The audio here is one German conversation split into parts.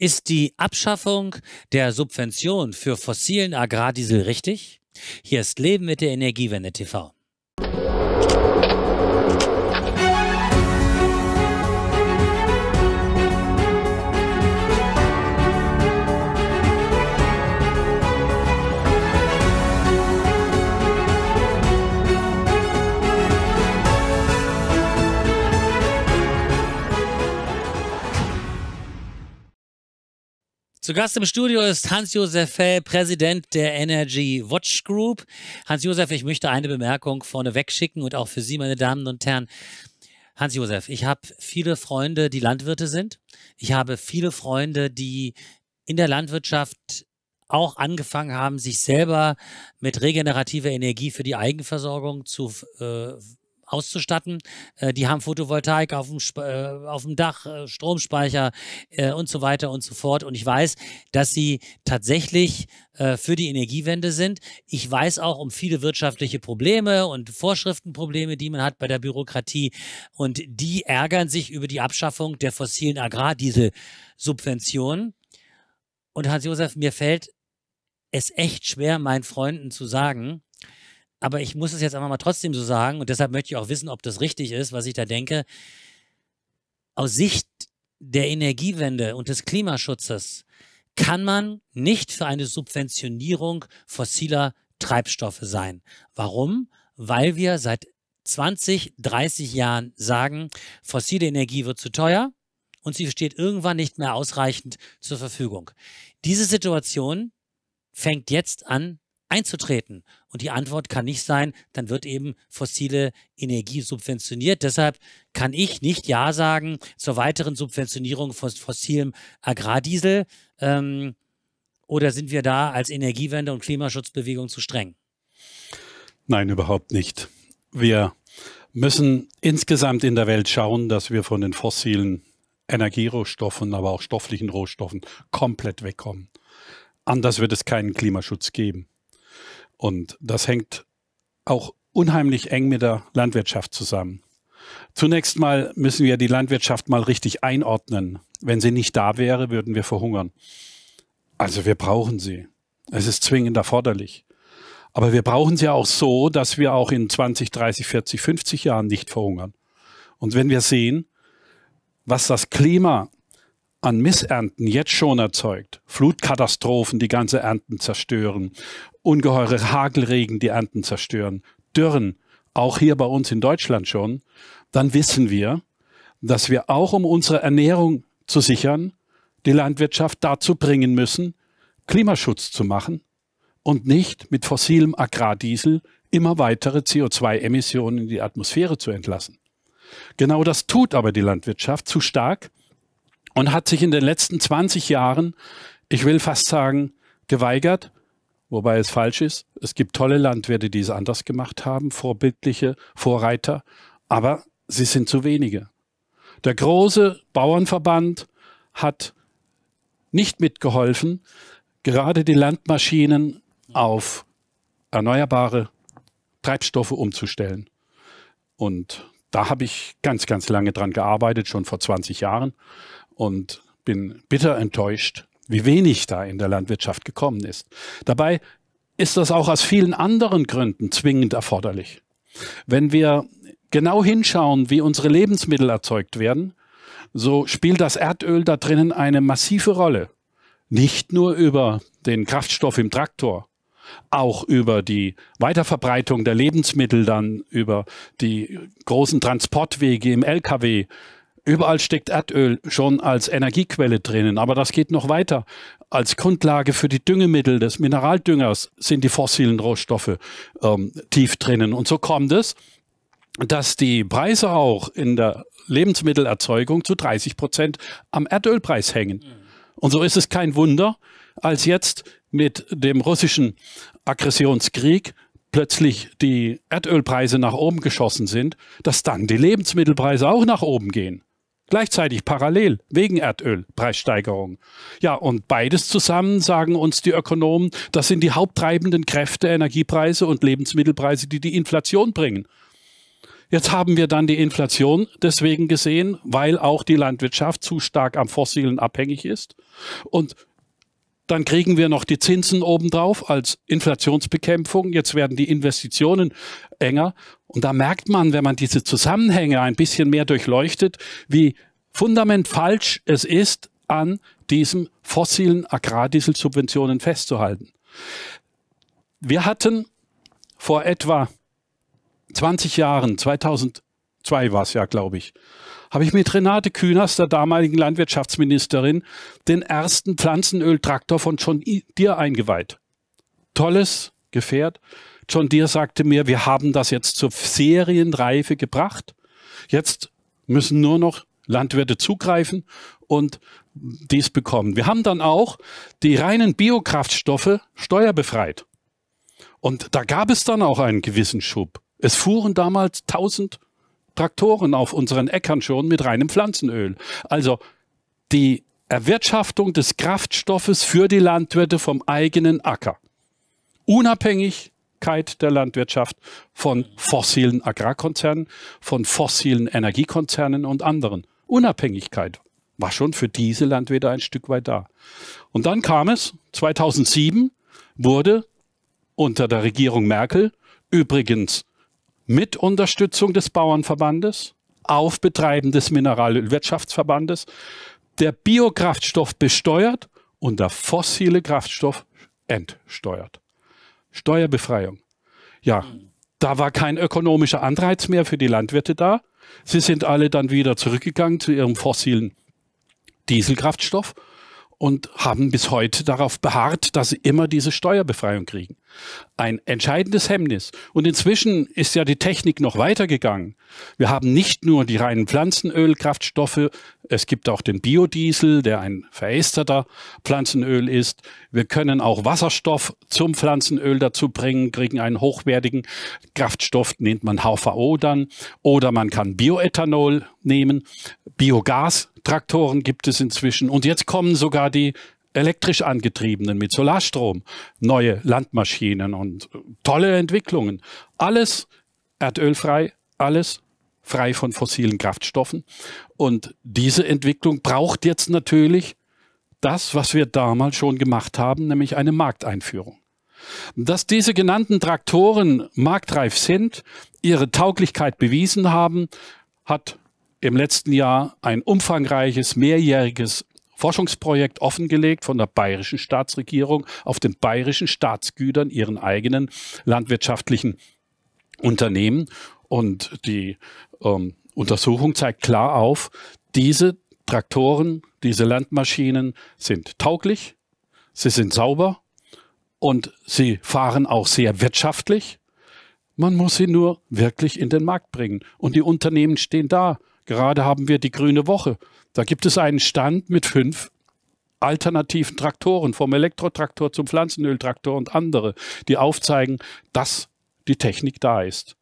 Ist die Abschaffung der Subvention für fossilen Agrardiesel richtig? Hier ist Leben mit der Energiewende TV. Zu Gast im Studio ist Hans-Josef Fell, Präsident der Energy Watch Group. Hans-Josef, ich möchte eine Bemerkung vorneweg schicken und auch für Sie, meine Damen und Herren. Hans-Josef, ich habe viele Freunde, die Landwirte sind. Ich habe viele Freunde, die in der Landwirtschaft auch angefangen haben, sich selber mit regenerativer Energie für die Eigenversorgung zu äh, auszustatten. Äh, die haben Photovoltaik auf dem, äh, auf dem Dach, äh, Stromspeicher äh, und so weiter und so fort. Und ich weiß, dass sie tatsächlich äh, für die Energiewende sind. Ich weiß auch um viele wirtschaftliche Probleme und Vorschriftenprobleme, die man hat bei der Bürokratie. Und die ärgern sich über die Abschaffung der fossilen Agrardieselsubventionen. Und Hans-Josef, mir fällt es echt schwer, meinen Freunden zu sagen, aber ich muss es jetzt einfach mal trotzdem so sagen und deshalb möchte ich auch wissen, ob das richtig ist, was ich da denke. Aus Sicht der Energiewende und des Klimaschutzes kann man nicht für eine Subventionierung fossiler Treibstoffe sein. Warum? Weil wir seit 20, 30 Jahren sagen, fossile Energie wird zu teuer und sie steht irgendwann nicht mehr ausreichend zur Verfügung. Diese Situation fängt jetzt an einzutreten? Und die Antwort kann nicht sein, dann wird eben fossile Energie subventioniert. Deshalb kann ich nicht Ja sagen zur weiteren Subventionierung von fossilem Agrardiesel. Ähm, oder sind wir da als Energiewende und Klimaschutzbewegung zu streng? Nein, überhaupt nicht. Wir müssen insgesamt in der Welt schauen, dass wir von den fossilen Energierohstoffen, aber auch stofflichen Rohstoffen komplett wegkommen. Anders wird es keinen Klimaschutz geben. Und das hängt auch unheimlich eng mit der Landwirtschaft zusammen. Zunächst mal müssen wir die Landwirtschaft mal richtig einordnen. Wenn sie nicht da wäre, würden wir verhungern. Also wir brauchen sie. Es ist zwingend erforderlich. Aber wir brauchen sie auch so, dass wir auch in 20, 30, 40, 50 Jahren nicht verhungern. Und wenn wir sehen, was das Klima an Missernten jetzt schon erzeugt, Flutkatastrophen, die ganze Ernten zerstören ungeheure Hagelregen die Ernten zerstören, Dürren, auch hier bei uns in Deutschland schon, dann wissen wir, dass wir auch um unsere Ernährung zu sichern, die Landwirtschaft dazu bringen müssen, Klimaschutz zu machen und nicht mit fossilem Agrardiesel immer weitere CO2-Emissionen in die Atmosphäre zu entlassen. Genau das tut aber die Landwirtschaft zu stark und hat sich in den letzten 20 Jahren, ich will fast sagen, geweigert wobei es falsch ist. Es gibt tolle Landwirte, die es anders gemacht haben, vorbildliche Vorreiter, aber sie sind zu wenige. Der große Bauernverband hat nicht mitgeholfen, gerade die Landmaschinen auf erneuerbare Treibstoffe umzustellen. Und da habe ich ganz, ganz lange dran gearbeitet, schon vor 20 Jahren und bin bitter enttäuscht, wie wenig da in der Landwirtschaft gekommen ist. Dabei ist das auch aus vielen anderen Gründen zwingend erforderlich. Wenn wir genau hinschauen, wie unsere Lebensmittel erzeugt werden, so spielt das Erdöl da drinnen eine massive Rolle. Nicht nur über den Kraftstoff im Traktor, auch über die Weiterverbreitung der Lebensmittel dann, über die großen Transportwege im Lkw, Überall steckt Erdöl schon als Energiequelle drinnen, aber das geht noch weiter. Als Grundlage für die Düngemittel des Mineraldüngers sind die fossilen Rohstoffe ähm, tief drinnen. Und so kommt es, dass die Preise auch in der Lebensmittelerzeugung zu 30 Prozent am Erdölpreis hängen. Mhm. Und so ist es kein Wunder, als jetzt mit dem russischen Aggressionskrieg plötzlich die Erdölpreise nach oben geschossen sind, dass dann die Lebensmittelpreise auch nach oben gehen. Gleichzeitig parallel wegen Erdöl, Ja, und beides zusammen, sagen uns die Ökonomen, das sind die haupttreibenden Kräfte Energiepreise und Lebensmittelpreise, die die Inflation bringen. Jetzt haben wir dann die Inflation deswegen gesehen, weil auch die Landwirtschaft zu stark am Fossilen abhängig ist. Und dann kriegen wir noch die Zinsen obendrauf als Inflationsbekämpfung. Jetzt werden die Investitionen enger. Und da merkt man, wenn man diese Zusammenhänge ein bisschen mehr durchleuchtet, wie fundament falsch es ist, an diesen fossilen Agrardieselsubventionen festzuhalten. Wir hatten vor etwa 20 Jahren, 2002 war es ja, glaube ich, habe ich mit Renate Künast, der damaligen Landwirtschaftsministerin, den ersten Pflanzenöltraktor von John Deere eingeweiht. Tolles Gefährt. John Deere sagte mir, wir haben das jetzt zur Serienreife gebracht. Jetzt müssen nur noch Landwirte zugreifen und dies bekommen. Wir haben dann auch die reinen Biokraftstoffe steuerbefreit. Und da gab es dann auch einen gewissen Schub. Es fuhren damals 1000 Traktoren auf unseren Äckern schon mit reinem Pflanzenöl. Also die Erwirtschaftung des Kraftstoffes für die Landwirte vom eigenen Acker. Unabhängigkeit der Landwirtschaft von fossilen Agrarkonzernen, von fossilen Energiekonzernen und anderen. Unabhängigkeit war schon für diese Landwirte ein Stück weit da. Und dann kam es, 2007 wurde unter der Regierung Merkel, übrigens mit Unterstützung des Bauernverbandes, auf Betreiben des Mineralölwirtschaftsverbandes, der Biokraftstoff besteuert und der fossile Kraftstoff entsteuert. Steuerbefreiung. Ja, da war kein ökonomischer Anreiz mehr für die Landwirte da. Sie sind alle dann wieder zurückgegangen zu ihrem fossilen Dieselkraftstoff und haben bis heute darauf beharrt, dass sie immer diese Steuerbefreiung kriegen. Ein entscheidendes Hemmnis. Und inzwischen ist ja die Technik noch weitergegangen. Wir haben nicht nur die reinen Pflanzenölkraftstoffe, es gibt auch den Biodiesel, der ein verästerter Pflanzenöl ist. Wir können auch Wasserstoff zum Pflanzenöl dazu bringen, kriegen einen hochwertigen Kraftstoff, nennt man HVO dann. Oder man kann Bioethanol nehmen, Biogas, Traktoren gibt es inzwischen. Und jetzt kommen sogar die elektrisch angetriebenen mit Solarstrom, neue Landmaschinen und äh, tolle Entwicklungen. Alles erdölfrei, alles frei von fossilen Kraftstoffen. Und diese Entwicklung braucht jetzt natürlich das, was wir damals schon gemacht haben, nämlich eine Markteinführung. Dass diese genannten Traktoren marktreif sind, ihre Tauglichkeit bewiesen haben, hat im letzten Jahr ein umfangreiches, mehrjähriges Forschungsprojekt offengelegt von der bayerischen Staatsregierung auf den bayerischen Staatsgütern, ihren eigenen landwirtschaftlichen Unternehmen. Und die ähm, Untersuchung zeigt klar auf, diese Traktoren, diese Landmaschinen sind tauglich, sie sind sauber und sie fahren auch sehr wirtschaftlich. Man muss sie nur wirklich in den Markt bringen. Und die Unternehmen stehen da Gerade haben wir die Grüne Woche. Da gibt es einen Stand mit fünf alternativen Traktoren, vom Elektrotraktor zum Pflanzenöltraktor und andere, die aufzeigen, dass die Technik da ist.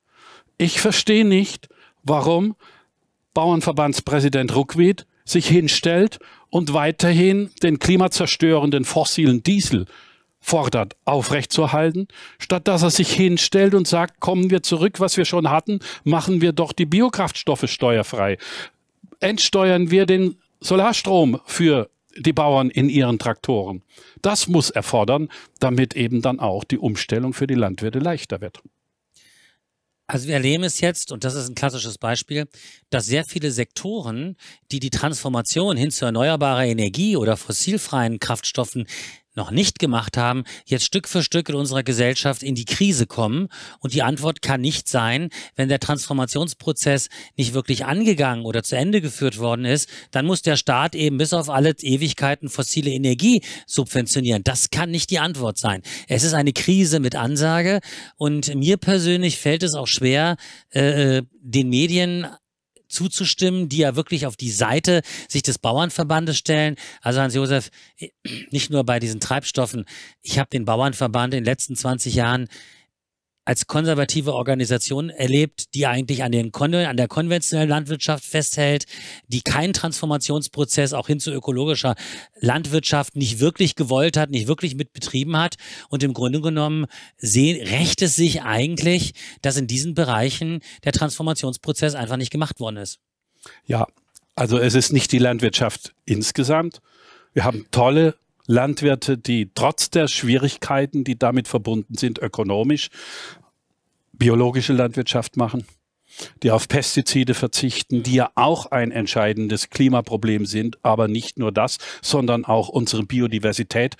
Ich verstehe nicht, warum Bauernverbandspräsident Ruckwied sich hinstellt und weiterhin den klimazerstörenden fossilen Diesel fordert, aufrechtzuerhalten, statt dass er sich hinstellt und sagt, kommen wir zurück, was wir schon hatten, machen wir doch die Biokraftstoffe steuerfrei. Entsteuern wir den Solarstrom für die Bauern in ihren Traktoren. Das muss erfordern, damit eben dann auch die Umstellung für die Landwirte leichter wird. Also wir erleben es jetzt, und das ist ein klassisches Beispiel, dass sehr viele Sektoren, die die Transformation hin zu erneuerbarer Energie oder fossilfreien Kraftstoffen noch nicht gemacht haben, jetzt Stück für Stück in unserer Gesellschaft in die Krise kommen. Und die Antwort kann nicht sein, wenn der Transformationsprozess nicht wirklich angegangen oder zu Ende geführt worden ist, dann muss der Staat eben bis auf alle Ewigkeiten fossile Energie subventionieren. Das kann nicht die Antwort sein. Es ist eine Krise mit Ansage und mir persönlich fällt es auch schwer, äh, äh den Medien zuzustimmen, die ja wirklich auf die Seite sich des Bauernverbandes stellen. Also Hans-Josef, nicht nur bei diesen Treibstoffen. Ich habe den Bauernverband in den letzten 20 Jahren als konservative Organisation erlebt, die eigentlich an, den Kon an der konventionellen Landwirtschaft festhält, die keinen Transformationsprozess auch hin zu ökologischer Landwirtschaft nicht wirklich gewollt hat, nicht wirklich mitbetrieben hat. Und im Grunde genommen rächt es sich eigentlich, dass in diesen Bereichen der Transformationsprozess einfach nicht gemacht worden ist. Ja, also es ist nicht die Landwirtschaft insgesamt. Wir haben tolle Landwirte, die trotz der Schwierigkeiten, die damit verbunden sind, ökonomisch biologische Landwirtschaft machen, die auf Pestizide verzichten, die ja auch ein entscheidendes Klimaproblem sind, aber nicht nur das, sondern auch unsere Biodiversität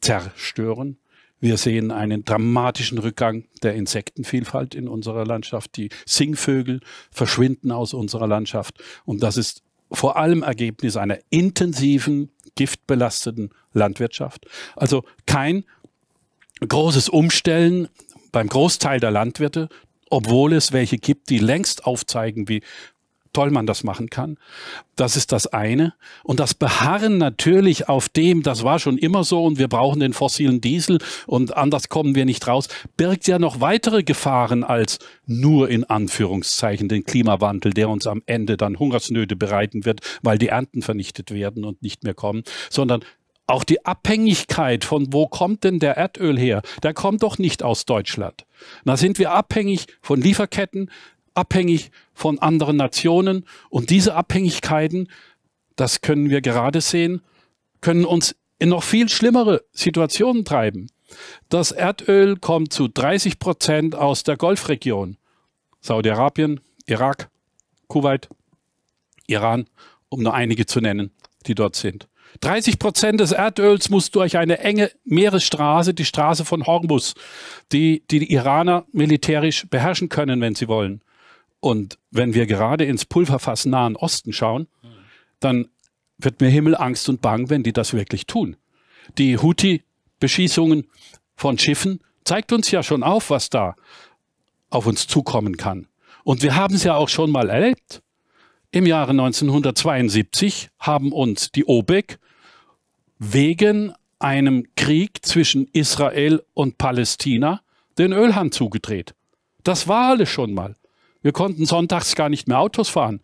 zerstören. Wir sehen einen dramatischen Rückgang der Insektenvielfalt in unserer Landschaft. Die Singvögel verschwinden aus unserer Landschaft. Und das ist vor allem Ergebnis einer intensiven, giftbelasteten Landwirtschaft. Also kein großes Umstellen beim Großteil der Landwirte, obwohl es welche gibt, die längst aufzeigen, wie toll man das machen kann. Das ist das eine. Und das Beharren natürlich auf dem, das war schon immer so und wir brauchen den fossilen Diesel und anders kommen wir nicht raus, birgt ja noch weitere Gefahren als nur in Anführungszeichen den Klimawandel, der uns am Ende dann Hungersnöte bereiten wird, weil die Ernten vernichtet werden und nicht mehr kommen, sondern auch die Abhängigkeit von wo kommt denn der Erdöl her? Der kommt doch nicht aus Deutschland. Da sind wir abhängig von Lieferketten, abhängig von anderen Nationen. Und diese Abhängigkeiten, das können wir gerade sehen, können uns in noch viel schlimmere Situationen treiben. Das Erdöl kommt zu 30 Prozent aus der Golfregion. Saudi-Arabien, Irak, Kuwait, Iran, um nur einige zu nennen, die dort sind. 30 Prozent des Erdöls muss durch eine enge Meeresstraße, die Straße von Hormuz, die die Iraner militärisch beherrschen können, wenn sie wollen. Und wenn wir gerade ins Pulverfass Nahen Osten schauen, dann wird mir Himmel Angst und Bang, wenn die das wirklich tun. Die Houthi-Beschießungen von Schiffen zeigt uns ja schon auf, was da auf uns zukommen kann. Und wir haben es ja auch schon mal erlebt. Im Jahre 1972 haben uns die OPEC wegen einem Krieg zwischen Israel und Palästina den Ölhand zugedreht. Das war alles schon mal. Wir konnten sonntags gar nicht mehr Autos fahren,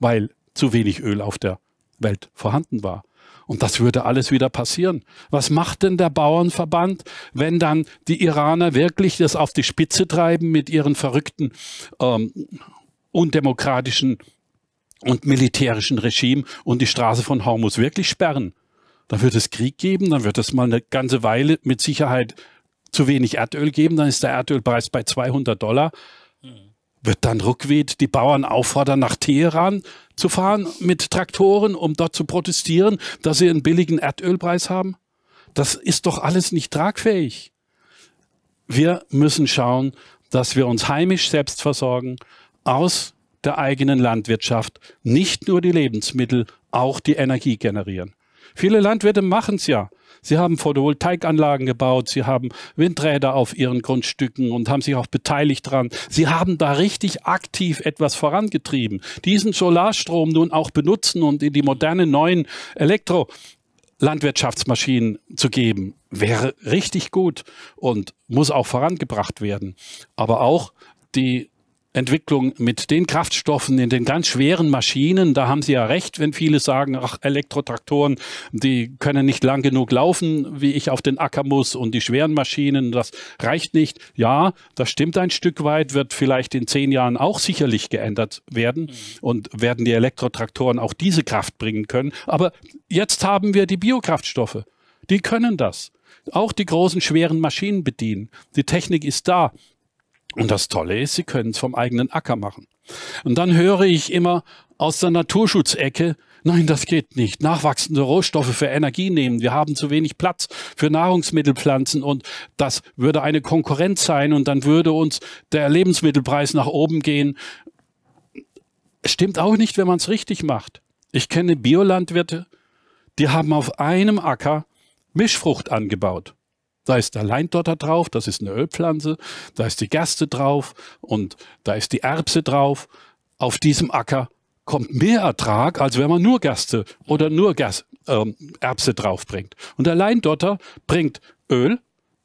weil zu wenig Öl auf der Welt vorhanden war. Und das würde alles wieder passieren. Was macht denn der Bauernverband, wenn dann die Iraner wirklich das auf die Spitze treiben mit ihren verrückten, ähm, undemokratischen und militärischen Regime und die Straße von Hormus wirklich sperren? Dann wird es Krieg geben, dann wird es mal eine ganze Weile mit Sicherheit zu wenig Erdöl geben, dann ist der Erdölpreis bei 200 Dollar. Mhm. Wird dann Ruckwied die Bauern auffordern, nach Teheran zu fahren mit Traktoren, um dort zu protestieren, dass sie einen billigen Erdölpreis haben? Das ist doch alles nicht tragfähig. Wir müssen schauen, dass wir uns heimisch selbst versorgen, aus der eigenen Landwirtschaft nicht nur die Lebensmittel, auch die Energie generieren. Viele Landwirte machen es ja. Sie haben Photovoltaikanlagen gebaut, sie haben Windräder auf ihren Grundstücken und haben sich auch beteiligt dran. Sie haben da richtig aktiv etwas vorangetrieben. Diesen Solarstrom nun auch benutzen und in die modernen neuen Elektro Landwirtschaftsmaschinen zu geben, wäre richtig gut und muss auch vorangebracht werden. Aber auch die Entwicklung mit den Kraftstoffen in den ganz schweren Maschinen. Da haben Sie ja recht, wenn viele sagen, ach, Elektrotraktoren, die können nicht lang genug laufen, wie ich auf den Acker muss und die schweren Maschinen, das reicht nicht. Ja, das stimmt ein Stück weit, wird vielleicht in zehn Jahren auch sicherlich geändert werden mhm. und werden die Elektrotraktoren auch diese Kraft bringen können. Aber jetzt haben wir die Biokraftstoffe. Die können das auch die großen schweren Maschinen bedienen. Die Technik ist da. Und das Tolle ist, sie können es vom eigenen Acker machen. Und dann höre ich immer aus der Naturschutzecke, nein, das geht nicht. Nachwachsende Rohstoffe für Energie nehmen. Wir haben zu wenig Platz für Nahrungsmittelpflanzen und das würde eine Konkurrenz sein und dann würde uns der Lebensmittelpreis nach oben gehen. Stimmt auch nicht, wenn man es richtig macht. Ich kenne Biolandwirte, die haben auf einem Acker Mischfrucht angebaut. Da ist der Leindotter drauf, das ist eine Ölpflanze, da ist die Gerste drauf und da ist die Erbse drauf. Auf diesem Acker kommt mehr Ertrag, als wenn man nur Gerste oder nur Gas, ähm, Erbse draufbringt. Und der Leindotter bringt Öl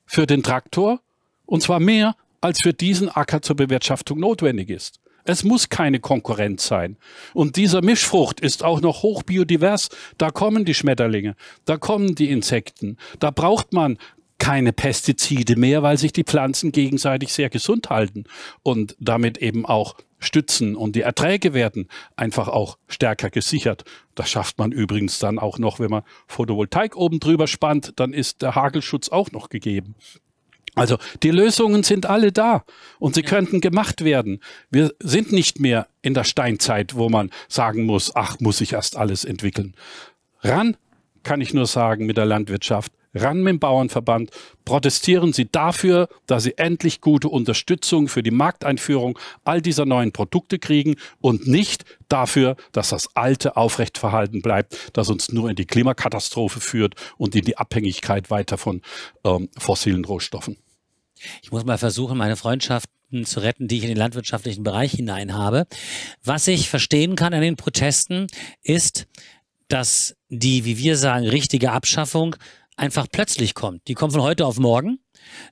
für den Traktor und zwar mehr, als für diesen Acker zur Bewirtschaftung notwendig ist. Es muss keine Konkurrenz sein. Und dieser Mischfrucht ist auch noch hoch biodivers. Da kommen die Schmetterlinge, da kommen die Insekten. Da braucht man keine Pestizide mehr, weil sich die Pflanzen gegenseitig sehr gesund halten und damit eben auch stützen und die Erträge werden einfach auch stärker gesichert. Das schafft man übrigens dann auch noch, wenn man Photovoltaik oben drüber spannt, dann ist der Hagelschutz auch noch gegeben. Also die Lösungen sind alle da und sie könnten gemacht werden. Wir sind nicht mehr in der Steinzeit, wo man sagen muss, ach, muss ich erst alles entwickeln. Ran kann ich nur sagen mit der Landwirtschaft ran mit dem Bauernverband, protestieren Sie dafür, dass Sie endlich gute Unterstützung für die Markteinführung all dieser neuen Produkte kriegen und nicht dafür, dass das alte aufrechtverhalten bleibt, das uns nur in die Klimakatastrophe führt und in die Abhängigkeit weiter von ähm, fossilen Rohstoffen. Ich muss mal versuchen, meine Freundschaft zu retten, die ich in den landwirtschaftlichen Bereich hinein habe. Was ich verstehen kann an den Protesten ist, dass die, wie wir sagen, richtige Abschaffung einfach plötzlich kommt. Die kommt von heute auf morgen.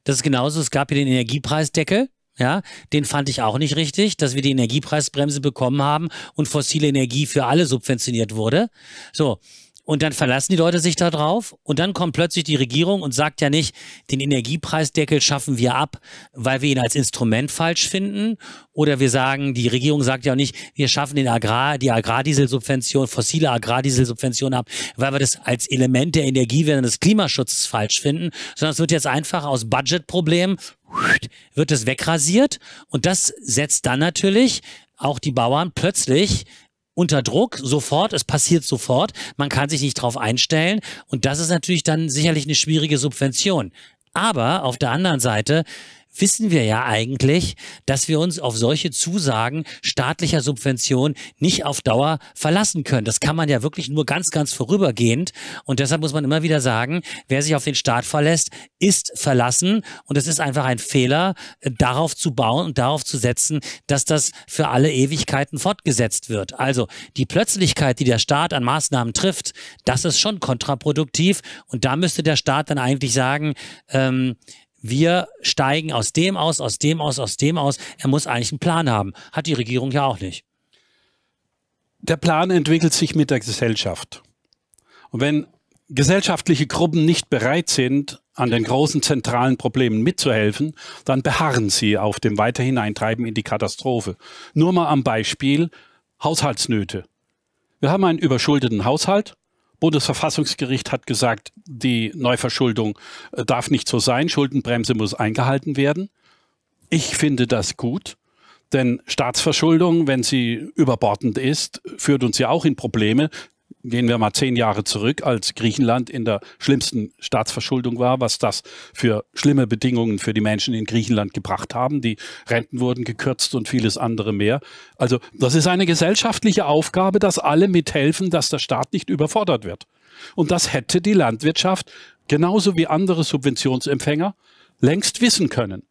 Das ist genauso, es gab hier den Energiepreisdeckel. Ja, den fand ich auch nicht richtig, dass wir die Energiepreisbremse bekommen haben und fossile Energie für alle subventioniert wurde. So, und dann verlassen die Leute sich da drauf. und dann kommt plötzlich die Regierung und sagt ja nicht, den Energiepreisdeckel schaffen wir ab, weil wir ihn als Instrument falsch finden. Oder wir sagen, die Regierung sagt ja auch nicht, wir schaffen den Agrar, die Agrardieselsubvention, fossile Agrardieselsubvention ab, weil wir das als Element der Energiewende des Klimaschutzes falsch finden, sondern es wird jetzt einfach aus Budgetproblemen wird es wegrasiert und das setzt dann natürlich auch die Bauern plötzlich unter Druck, sofort, es passiert sofort, man kann sich nicht drauf einstellen und das ist natürlich dann sicherlich eine schwierige Subvention. Aber auf der anderen Seite, wissen wir ja eigentlich, dass wir uns auf solche Zusagen staatlicher Subventionen nicht auf Dauer verlassen können. Das kann man ja wirklich nur ganz, ganz vorübergehend. Und deshalb muss man immer wieder sagen, wer sich auf den Staat verlässt, ist verlassen. Und es ist einfach ein Fehler, äh, darauf zu bauen und darauf zu setzen, dass das für alle Ewigkeiten fortgesetzt wird. Also die Plötzlichkeit, die der Staat an Maßnahmen trifft, das ist schon kontraproduktiv. Und da müsste der Staat dann eigentlich sagen, ähm, wir steigen aus dem aus, aus dem aus, aus dem aus. Er muss eigentlich einen Plan haben. Hat die Regierung ja auch nicht. Der Plan entwickelt sich mit der Gesellschaft. Und wenn gesellschaftliche Gruppen nicht bereit sind, an den großen zentralen Problemen mitzuhelfen, dann beharren sie auf dem Weiterhineintreiben in die Katastrophe. Nur mal am Beispiel Haushaltsnöte. Wir haben einen überschuldeten Haushalt, Bundesverfassungsgericht hat gesagt, die Neuverschuldung äh, darf nicht so sein, Schuldenbremse muss eingehalten werden. Ich finde das gut. Denn Staatsverschuldung, wenn sie überbordend ist, führt uns ja auch in Probleme gehen wir mal zehn Jahre zurück, als Griechenland in der schlimmsten Staatsverschuldung war, was das für schlimme Bedingungen für die Menschen in Griechenland gebracht haben. Die Renten wurden gekürzt und vieles andere mehr. Also das ist eine gesellschaftliche Aufgabe, dass alle mithelfen, dass der Staat nicht überfordert wird. Und das hätte die Landwirtschaft genauso wie andere Subventionsempfänger längst wissen können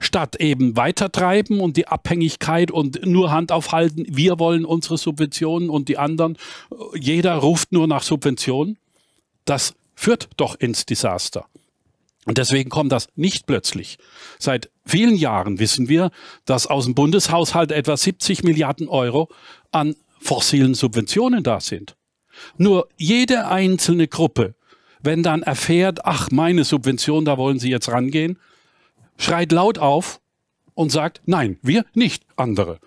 statt eben weitertreiben und die Abhängigkeit und nur Hand aufhalten, wir wollen unsere Subventionen und die anderen, jeder ruft nur nach Subventionen, das führt doch ins Desaster. Und deswegen kommt das nicht plötzlich. Seit vielen Jahren wissen wir, dass aus dem Bundeshaushalt etwa 70 Milliarden Euro an fossilen Subventionen da sind. Nur jede einzelne Gruppe, wenn dann erfährt, ach, meine Subvention, da wollen Sie jetzt rangehen, schreit laut auf und sagt, nein, wir nicht andere.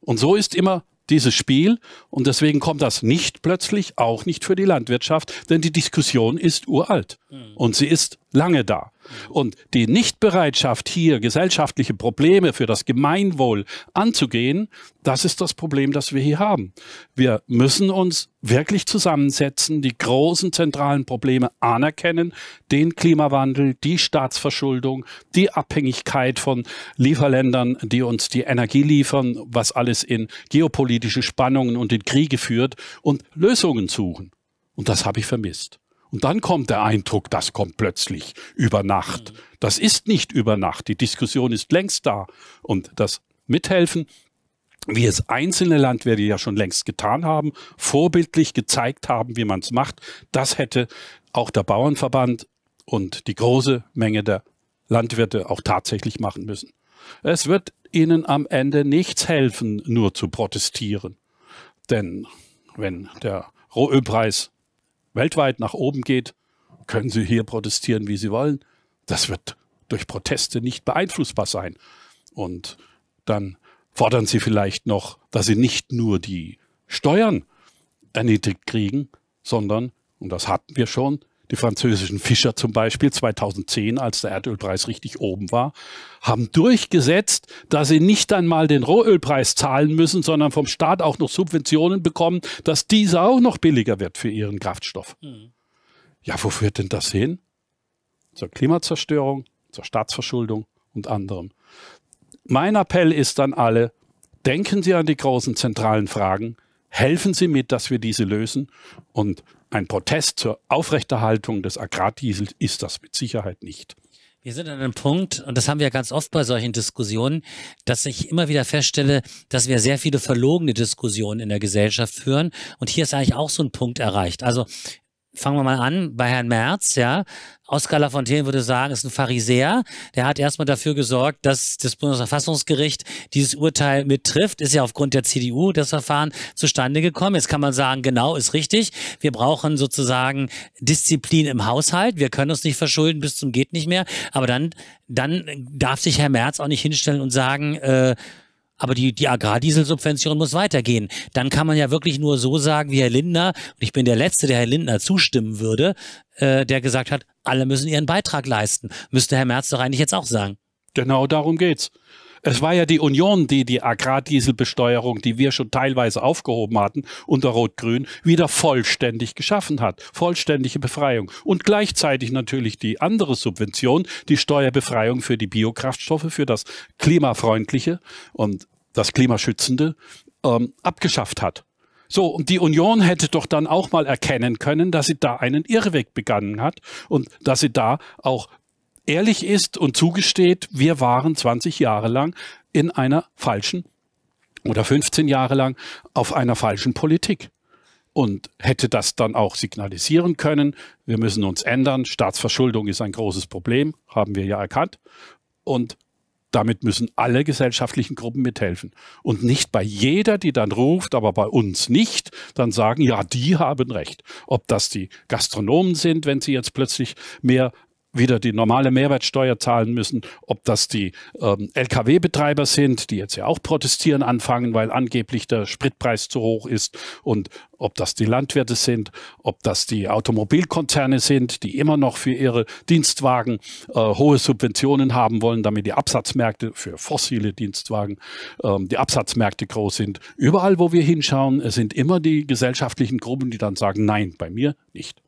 Und so ist immer dieses Spiel und deswegen kommt das nicht plötzlich, auch nicht für die Landwirtschaft, denn die Diskussion ist uralt. Mhm. Und sie ist lange da. Mhm. Und die Nichtbereitschaft, hier gesellschaftliche Probleme für das Gemeinwohl anzugehen, das ist das Problem, das wir hier haben. Wir müssen uns wirklich zusammensetzen, die großen zentralen Probleme anerkennen, den Klimawandel, die Staatsverschuldung, die Abhängigkeit von Lieferländern, die uns die Energie liefern, was alles in geopolitische Spannungen und in Kriege führt, und Lösungen suchen. Und das habe ich vermisst. Und dann kommt der Eindruck, das kommt plötzlich über Nacht. Das ist nicht über Nacht. Die Diskussion ist längst da. Und das Mithelfen, wie es einzelne Landwirte ja schon längst getan haben, vorbildlich gezeigt haben, wie man es macht, das hätte auch der Bauernverband und die große Menge der Landwirte auch tatsächlich machen müssen. Es wird ihnen am Ende nichts helfen, nur zu protestieren. Denn wenn der Rohölpreis weltweit nach oben geht, können Sie hier protestieren, wie Sie wollen. Das wird durch Proteste nicht beeinflussbar sein. Und dann fordern Sie vielleicht noch, dass Sie nicht nur die Steuern erniedrigt kriegen, sondern, und das hatten wir schon, die französischen Fischer zum Beispiel 2010, als der Erdölpreis richtig oben war, haben durchgesetzt, dass sie nicht einmal den Rohölpreis zahlen müssen, sondern vom Staat auch noch Subventionen bekommen, dass dieser auch noch billiger wird für ihren Kraftstoff. Mhm. Ja, wo führt denn das hin? Zur Klimazerstörung, zur Staatsverschuldung und anderem. Mein Appell ist an alle, denken Sie an die großen zentralen Fragen, helfen Sie mit, dass wir diese lösen und ein Protest zur Aufrechterhaltung des Agrardiesels ist das mit Sicherheit nicht. Wir sind an einem Punkt, und das haben wir ganz oft bei solchen Diskussionen, dass ich immer wieder feststelle, dass wir sehr viele verlogene Diskussionen in der Gesellschaft führen. Und hier ist eigentlich auch so ein Punkt erreicht. Also fangen wir mal an bei Herrn Merz, ja. Oskar Lafontaine würde sagen, ist ein Pharisäer. Der hat erstmal dafür gesorgt, dass das Bundesverfassungsgericht dieses Urteil mittrifft. Ist ja aufgrund der CDU das Verfahren zustande gekommen. Jetzt kann man sagen, genau, ist richtig. Wir brauchen sozusagen Disziplin im Haushalt. Wir können uns nicht verschulden bis zum geht nicht mehr. Aber dann, dann darf sich Herr Merz auch nicht hinstellen und sagen, äh, aber die, die Agrardieselsubvention muss weitergehen. Dann kann man ja wirklich nur so sagen, wie Herr Lindner, und ich bin der Letzte, der Herr Lindner zustimmen würde, äh, der gesagt hat, alle müssen ihren Beitrag leisten. Müsste Herr Merz doch eigentlich jetzt auch sagen. Genau darum geht's. Es war ja die Union, die die Agrardieselbesteuerung, die wir schon teilweise aufgehoben hatten, unter Rot-Grün, wieder vollständig geschaffen hat. Vollständige Befreiung. Und gleichzeitig natürlich die andere Subvention, die Steuerbefreiung für die Biokraftstoffe, für das klimafreundliche und das Klimaschützende, ähm, abgeschafft hat. So, und die Union hätte doch dann auch mal erkennen können, dass sie da einen Irrweg begangen hat und dass sie da auch ehrlich ist und zugesteht, wir waren 20 Jahre lang in einer falschen oder 15 Jahre lang auf einer falschen Politik. Und hätte das dann auch signalisieren können, wir müssen uns ändern, Staatsverschuldung ist ein großes Problem, haben wir ja erkannt. Und damit müssen alle gesellschaftlichen Gruppen mithelfen. Und nicht bei jeder, die dann ruft, aber bei uns nicht, dann sagen, ja, die haben recht. Ob das die Gastronomen sind, wenn sie jetzt plötzlich mehr wieder die normale Mehrwertsteuer zahlen müssen, ob das die ähm, Lkw-Betreiber sind, die jetzt ja auch protestieren anfangen, weil angeblich der Spritpreis zu hoch ist und ob das die Landwirte sind, ob das die Automobilkonzerne sind, die immer noch für ihre Dienstwagen äh, hohe Subventionen haben wollen, damit die Absatzmärkte für fossile Dienstwagen, ähm, die Absatzmärkte groß sind. Überall, wo wir hinschauen, es sind immer die gesellschaftlichen Gruppen, die dann sagen, nein, bei mir nicht.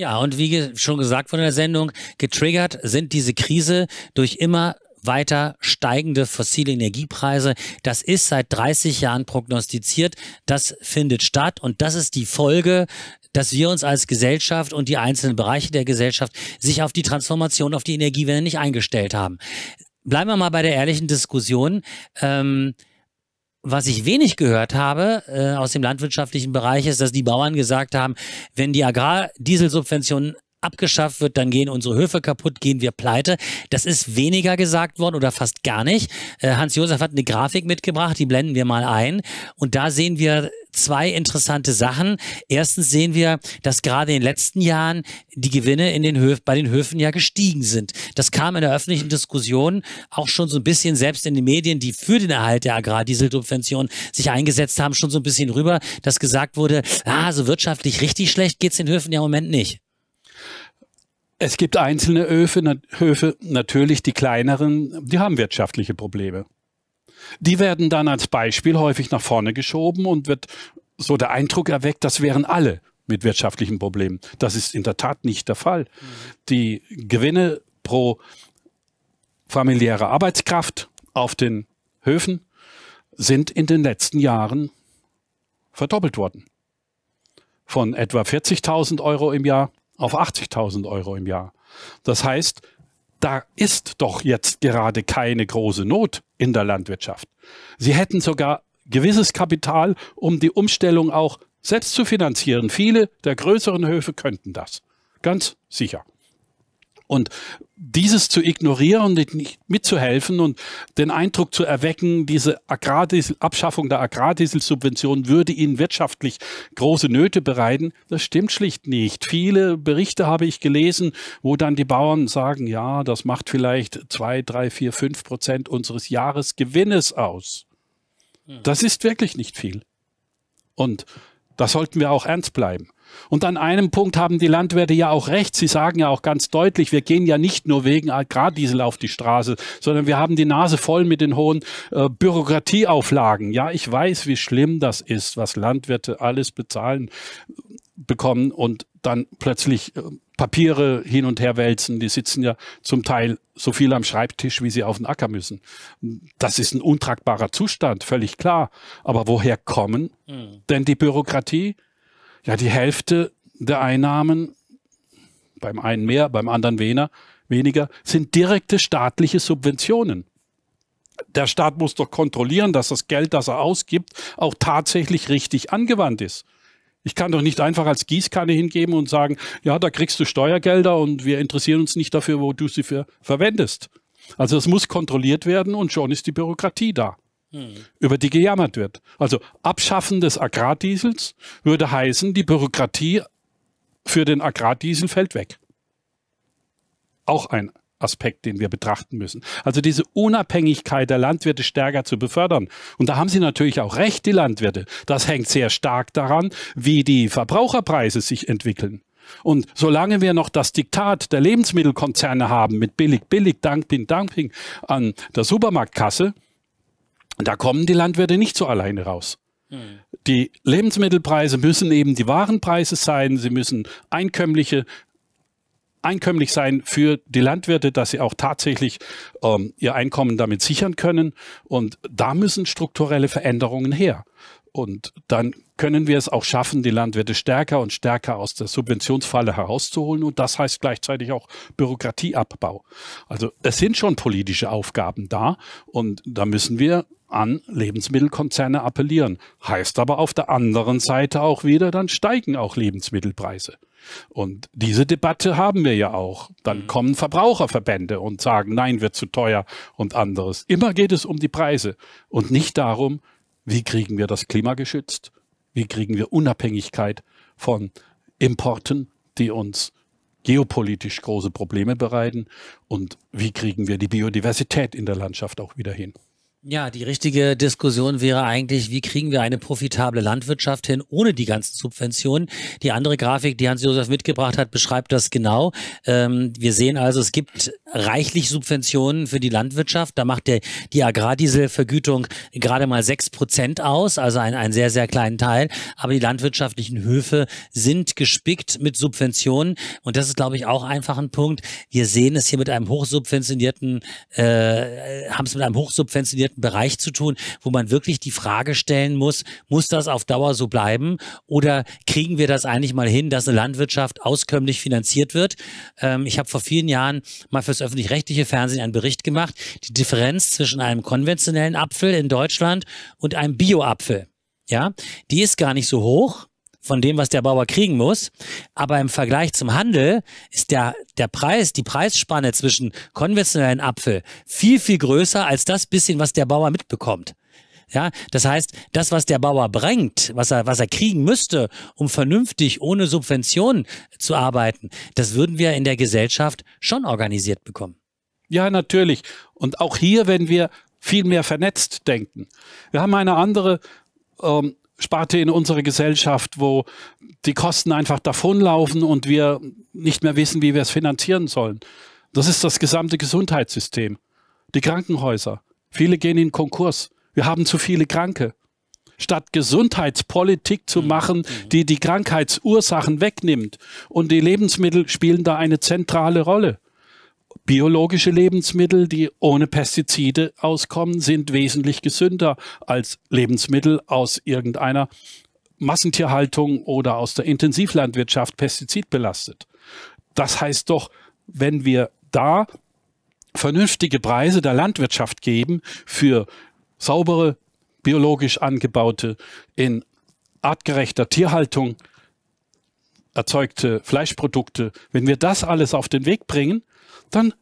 Ja, und wie schon gesagt von der Sendung, getriggert sind diese Krise durch immer weiter steigende fossile Energiepreise. Das ist seit 30 Jahren prognostiziert. Das findet statt und das ist die Folge dass wir uns als Gesellschaft und die einzelnen Bereiche der Gesellschaft sich auf die Transformation, auf die Energiewende nicht eingestellt haben. Bleiben wir mal bei der ehrlichen Diskussion. Ähm, was ich wenig gehört habe äh, aus dem landwirtschaftlichen Bereich ist, dass die Bauern gesagt haben, wenn die Agrardieselsubventionen abgeschafft wird, dann gehen unsere Höfe kaputt, gehen wir pleite. Das ist weniger gesagt worden oder fast gar nicht. Äh, Hans-Josef hat eine Grafik mitgebracht, die blenden wir mal ein. Und da sehen wir zwei interessante Sachen. Erstens sehen wir, dass gerade in den letzten Jahren die Gewinne in den Höf bei den Höfen ja gestiegen sind. Das kam in der öffentlichen Diskussion auch schon so ein bisschen, selbst in den Medien, die für den Erhalt der Agrardieselsubvention sich eingesetzt haben, schon so ein bisschen rüber, dass gesagt wurde, ah, so wirtschaftlich richtig schlecht geht es den Höfen ja im Moment nicht. Es gibt einzelne Öfe, Höfe, natürlich die kleineren, die haben wirtschaftliche Probleme. Die werden dann als Beispiel häufig nach vorne geschoben und wird so der Eindruck erweckt, das wären alle mit wirtschaftlichen Problemen. Das ist in der Tat nicht der Fall. Mhm. Die Gewinne pro familiäre Arbeitskraft auf den Höfen sind in den letzten Jahren verdoppelt worden. Von etwa 40.000 Euro im Jahr auf 80.000 Euro im Jahr. Das heißt, da ist doch jetzt gerade keine große Not in der Landwirtschaft. Sie hätten sogar gewisses Kapital, um die Umstellung auch selbst zu finanzieren. Viele der größeren Höfe könnten das. Ganz sicher. Und dieses zu ignorieren, nicht mitzuhelfen und den Eindruck zu erwecken, diese Agrardiesel, Abschaffung der Agrardieselsubventionen würde ihnen wirtschaftlich große Nöte bereiten, das stimmt schlicht nicht. Viele Berichte habe ich gelesen, wo dann die Bauern sagen, ja, das macht vielleicht zwei, drei, vier, fünf Prozent unseres Jahresgewinnes aus. Das ist wirklich nicht viel. Und da sollten wir auch ernst bleiben. Und an einem Punkt haben die Landwirte ja auch recht. Sie sagen ja auch ganz deutlich, wir gehen ja nicht nur wegen Agrardiesel auf die Straße, sondern wir haben die Nase voll mit den hohen äh, Bürokratieauflagen. Ja, ich weiß, wie schlimm das ist, was Landwirte alles bezahlen äh, bekommen und dann plötzlich äh, Papiere hin und her wälzen. Die sitzen ja zum Teil so viel am Schreibtisch, wie sie auf den Acker müssen. Das ist ein untragbarer Zustand, völlig klar. Aber woher kommen hm. denn die Bürokratie? ja die Hälfte der Einnahmen, beim einen mehr, beim anderen weniger, weniger sind direkte staatliche Subventionen. Der Staat muss doch kontrollieren, dass das Geld, das er ausgibt, auch tatsächlich richtig angewandt ist. Ich kann doch nicht einfach als Gießkanne hingeben und sagen, ja, da kriegst du Steuergelder und wir interessieren uns nicht dafür, wo du sie für verwendest. Also es muss kontrolliert werden und schon ist die Bürokratie da. Mhm. über die gejammert wird. Also Abschaffen des Agrardiesels würde heißen, die Bürokratie für den Agrardiesel fällt weg. Auch ein Aspekt, den wir betrachten müssen. Also diese Unabhängigkeit der Landwirte stärker zu befördern. Und da haben sie natürlich auch recht, die Landwirte. Das hängt sehr stark daran, wie die Verbraucherpreise sich entwickeln. Und solange wir noch das Diktat der Lebensmittelkonzerne haben mit billig, billig, Dumping, Dumping an der Supermarktkasse, und da kommen die Landwirte nicht so alleine raus. Die Lebensmittelpreise müssen eben die Warenpreise sein, sie müssen einkömmliche einkömmlich sein für die Landwirte, dass sie auch tatsächlich ähm, ihr Einkommen damit sichern können. Und da müssen strukturelle Veränderungen her. Und dann können wir es auch schaffen, die Landwirte stärker und stärker aus der Subventionsfalle herauszuholen. Und das heißt gleichzeitig auch Bürokratieabbau. Also es sind schon politische Aufgaben da. Und da müssen wir an Lebensmittelkonzerne appellieren. Heißt aber auf der anderen Seite auch wieder, dann steigen auch Lebensmittelpreise. Und diese Debatte haben wir ja auch. Dann mhm. kommen Verbraucherverbände und sagen, nein, wird zu teuer und anderes. Immer geht es um die Preise und nicht darum, wie kriegen wir das Klima geschützt? Wie kriegen wir Unabhängigkeit von Importen, die uns geopolitisch große Probleme bereiten? Und wie kriegen wir die Biodiversität in der Landschaft auch wieder hin? Ja, die richtige Diskussion wäre eigentlich, wie kriegen wir eine profitable Landwirtschaft hin ohne die ganzen Subventionen? Die andere Grafik, die Hans-Josef mitgebracht hat, beschreibt das genau. Ähm, wir sehen also, es gibt reichlich Subventionen für die Landwirtschaft. Da macht der, die Agrardieselvergütung gerade mal sechs Prozent aus, also ein, einen sehr, sehr kleinen Teil. Aber die landwirtschaftlichen Höfe sind gespickt mit Subventionen. Und das ist, glaube ich, auch einfach ein Punkt. Wir sehen es hier mit einem hochsubventionierten, äh, haben es mit einem hochsubventionierten definierten Bereich zu tun, wo man wirklich die Frage stellen muss, muss das auf Dauer so bleiben oder kriegen wir das eigentlich mal hin, dass eine Landwirtschaft auskömmlich finanziert wird? Ähm, ich habe vor vielen Jahren mal fürs öffentlich-rechtliche Fernsehen einen Bericht gemacht, die Differenz zwischen einem konventionellen Apfel in Deutschland und einem Bio-Apfel. Ja, die ist gar nicht so hoch von dem, was der Bauer kriegen muss. Aber im Vergleich zum Handel ist der, der Preis, die Preisspanne zwischen konventionellen Apfel viel, viel größer als das bisschen, was der Bauer mitbekommt. Ja, das heißt, das, was der Bauer bringt, was er, was er kriegen müsste, um vernünftig ohne Subventionen zu arbeiten, das würden wir in der Gesellschaft schon organisiert bekommen. Ja, natürlich. Und auch hier, wenn wir viel mehr vernetzt denken. Wir haben eine andere ähm, Sparte in unserer Gesellschaft, wo die Kosten einfach davonlaufen und wir nicht mehr wissen, wie wir es finanzieren sollen. Das ist das gesamte Gesundheitssystem. Die Krankenhäuser. Viele gehen in Konkurs. Wir haben zu viele Kranke. Statt Gesundheitspolitik zu mhm. machen, die die Krankheitsursachen wegnimmt. Und die Lebensmittel spielen da eine zentrale Rolle biologische Lebensmittel, die ohne Pestizide auskommen, sind wesentlich gesünder als Lebensmittel aus irgendeiner Massentierhaltung oder aus der Intensivlandwirtschaft pestizidbelastet. Das heißt doch, wenn wir da vernünftige Preise der Landwirtschaft geben für saubere, biologisch angebaute, in artgerechter Tierhaltung erzeugte Fleischprodukte, wenn wir das alles auf den Weg bringen, dann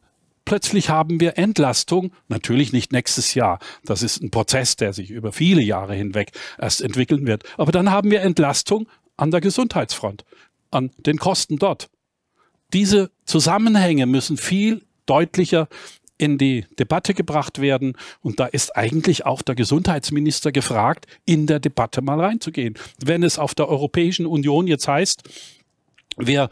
plötzlich haben wir Entlastung, natürlich nicht nächstes Jahr. Das ist ein Prozess, der sich über viele Jahre hinweg erst entwickeln wird. Aber dann haben wir Entlastung an der Gesundheitsfront, an den Kosten dort. Diese Zusammenhänge müssen viel deutlicher in die Debatte gebracht werden. Und da ist eigentlich auch der Gesundheitsminister gefragt, in der Debatte mal reinzugehen. Wenn es auf der Europäischen Union jetzt heißt, wir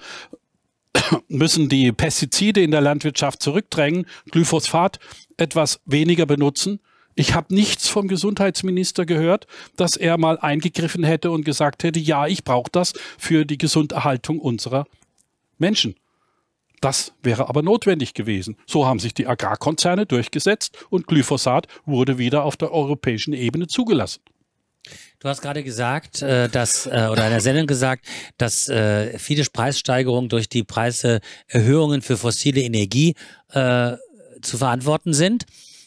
müssen die Pestizide in der Landwirtschaft zurückdrängen, Glyphosat etwas weniger benutzen. Ich habe nichts vom Gesundheitsminister gehört, dass er mal eingegriffen hätte und gesagt hätte, ja, ich brauche das für die Gesunderhaltung unserer Menschen. Das wäre aber notwendig gewesen. So haben sich die Agrarkonzerne durchgesetzt und Glyphosat wurde wieder auf der europäischen Ebene zugelassen. Du hast gerade gesagt, äh, dass, äh, oder in der Sendung gesagt, dass äh, viele Preissteigerungen durch die Preiserhöhungen für fossile Energie äh, zu verantworten sind.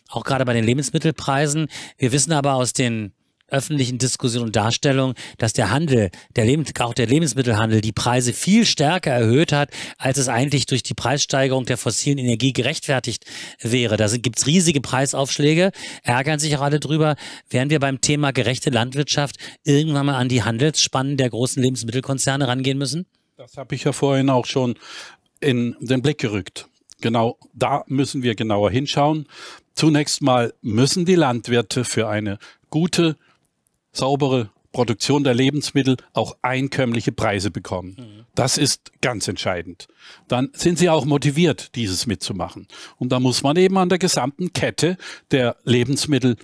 Auch gerade bei den Lebensmittelpreisen. Wir wissen aber aus den öffentlichen Diskussion und Darstellung, dass der Handel, der Lebens auch der Lebensmittelhandel, die Preise viel stärker erhöht hat, als es eigentlich durch die Preissteigerung der fossilen Energie gerechtfertigt wäre. Da gibt es riesige Preisaufschläge, ärgern sich auch alle drüber. Wären wir beim Thema gerechte Landwirtschaft irgendwann mal an die Handelsspannen der großen Lebensmittelkonzerne rangehen müssen? Das habe ich ja vorhin auch schon in den Blick gerückt. Genau da müssen wir genauer hinschauen. Zunächst mal müssen die Landwirte für eine gute saubere Produktion der Lebensmittel auch einkömmliche Preise bekommen. Mhm. Das ist ganz entscheidend. Dann sind sie auch motiviert, dieses mitzumachen. Und da muss man eben an der gesamten Kette der Lebensmittel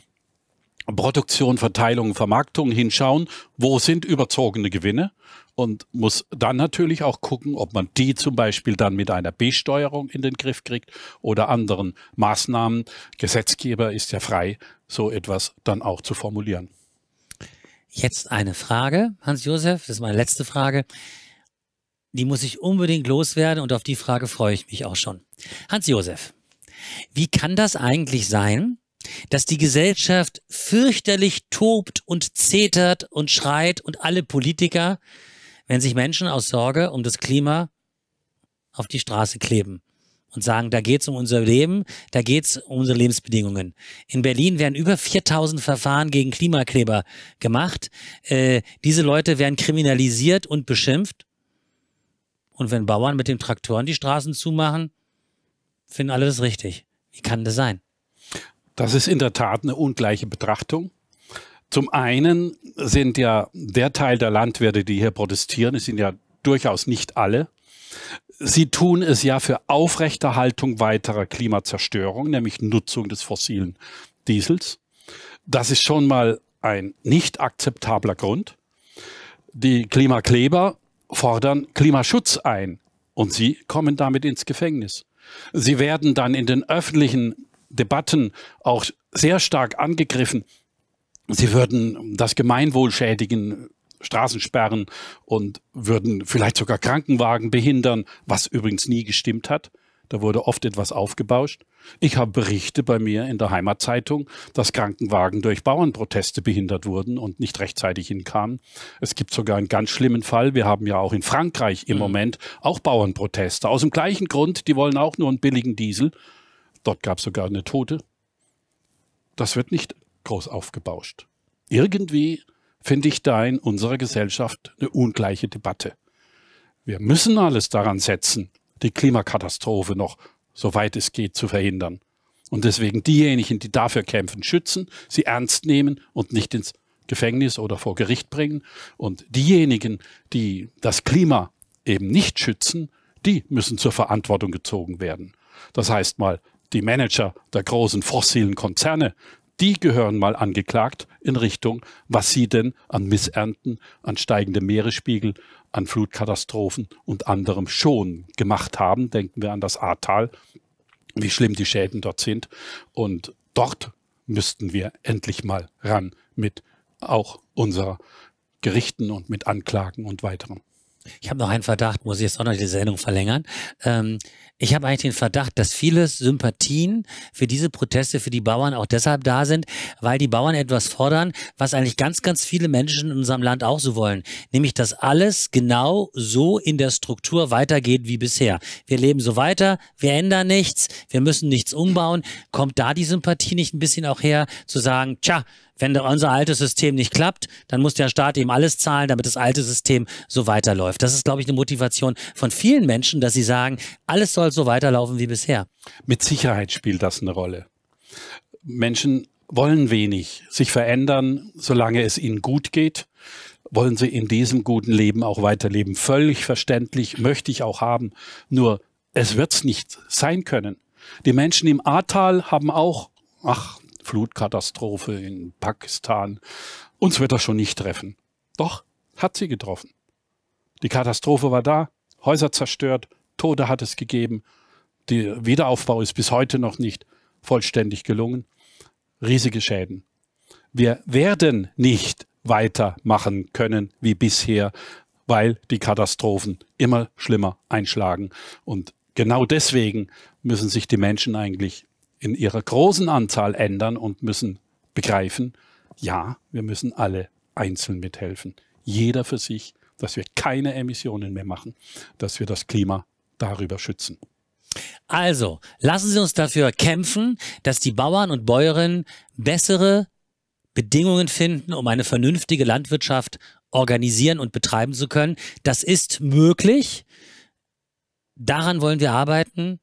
Produktion, Verteilung, Vermarktung hinschauen, wo sind überzogene Gewinne und muss dann natürlich auch gucken, ob man die zum Beispiel dann mit einer Besteuerung in den Griff kriegt oder anderen Maßnahmen. Gesetzgeber ist ja frei, so etwas dann auch zu formulieren. Jetzt eine Frage, Hans-Josef, das ist meine letzte Frage. Die muss ich unbedingt loswerden und auf die Frage freue ich mich auch schon. Hans-Josef, wie kann das eigentlich sein, dass die Gesellschaft fürchterlich tobt und zetert und schreit und alle Politiker, wenn sich Menschen aus Sorge um das Klima auf die Straße kleben? und sagen, da geht es um unser Leben, da geht es um unsere Lebensbedingungen. In Berlin werden über 4000 Verfahren gegen Klimakleber gemacht. Äh, diese Leute werden kriminalisiert und beschimpft. Und wenn Bauern mit den Traktoren die Straßen zumachen, finden alle das richtig. Wie kann das sein? Das ist in der Tat eine ungleiche Betrachtung. Zum einen sind ja der Teil der Landwirte, die hier protestieren, es sind ja durchaus nicht alle, Sie tun es ja für Aufrechterhaltung weiterer Klimazerstörung, nämlich Nutzung des fossilen Diesels. Das ist schon mal ein nicht akzeptabler Grund. Die Klimakleber fordern Klimaschutz ein und sie kommen damit ins Gefängnis. Sie werden dann in den öffentlichen Debatten auch sehr stark angegriffen. Sie würden das Gemeinwohl schädigen, Straßen sperren und würden vielleicht sogar Krankenwagen behindern, was übrigens nie gestimmt hat. Da wurde oft etwas aufgebauscht. Ich habe Berichte bei mir in der Heimatzeitung, dass Krankenwagen durch Bauernproteste behindert wurden und nicht rechtzeitig hinkamen. Es gibt sogar einen ganz schlimmen Fall. Wir haben ja auch in Frankreich im mhm. Moment auch Bauernproteste. Aus dem gleichen Grund, die wollen auch nur einen billigen Diesel. Dort gab es sogar eine Tote. Das wird nicht groß aufgebauscht. Irgendwie finde ich da in unserer Gesellschaft eine ungleiche Debatte. Wir müssen alles daran setzen, die Klimakatastrophe noch, soweit es geht, zu verhindern. Und deswegen diejenigen, die dafür kämpfen, schützen, sie ernst nehmen und nicht ins Gefängnis oder vor Gericht bringen. Und diejenigen, die das Klima eben nicht schützen, die müssen zur Verantwortung gezogen werden. Das heißt mal, die Manager der großen fossilen Konzerne, die gehören mal angeklagt in Richtung, was sie denn an Missernten, an steigendem Meeresspiegel, an Flutkatastrophen und anderem schon gemacht haben. Denken wir an das Ahrtal, wie schlimm die Schäden dort sind. Und dort müssten wir endlich mal ran mit auch unserer Gerichten und mit Anklagen und weiterem. Ich habe noch einen Verdacht, muss ich jetzt auch noch die Sendung verlängern. Ähm, ich habe eigentlich den Verdacht, dass viele Sympathien für diese Proteste für die Bauern auch deshalb da sind, weil die Bauern etwas fordern, was eigentlich ganz, ganz viele Menschen in unserem Land auch so wollen. Nämlich, dass alles genau so in der Struktur weitergeht wie bisher. Wir leben so weiter, wir ändern nichts, wir müssen nichts umbauen. Kommt da die Sympathie nicht ein bisschen auch her, zu sagen, tja, wenn unser altes System nicht klappt, dann muss der Staat eben alles zahlen, damit das alte System so weiterläuft. Das ist, glaube ich, eine Motivation von vielen Menschen, dass sie sagen, alles soll soll es so weiterlaufen wie bisher. Mit Sicherheit spielt das eine Rolle. Menschen wollen wenig sich verändern, solange es ihnen gut geht. Wollen sie in diesem guten Leben auch weiterleben? Völlig verständlich, möchte ich auch haben. Nur es wird es nicht sein können. Die Menschen im Ahrtal haben auch, ach, Flutkatastrophe in Pakistan. Uns wird das schon nicht treffen. Doch, hat sie getroffen. Die Katastrophe war da, Häuser zerstört, Tode hat es gegeben. Der Wiederaufbau ist bis heute noch nicht vollständig gelungen. Riesige Schäden. Wir werden nicht weitermachen können wie bisher, weil die Katastrophen immer schlimmer einschlagen. Und genau deswegen müssen sich die Menschen eigentlich in ihrer großen Anzahl ändern und müssen begreifen, ja, wir müssen alle einzeln mithelfen. Jeder für sich, dass wir keine Emissionen mehr machen, dass wir das Klima darüber schützen. Also, lassen Sie uns dafür kämpfen, dass die Bauern und Bäuerinnen bessere Bedingungen finden, um eine vernünftige Landwirtschaft organisieren und betreiben zu können. Das ist möglich. Daran wollen wir arbeiten,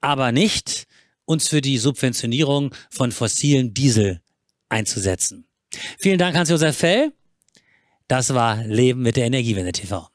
aber nicht uns für die Subventionierung von fossilen Diesel einzusetzen. Vielen Dank, Hans-Josef Fell. Das war Leben mit der Energiewende TV.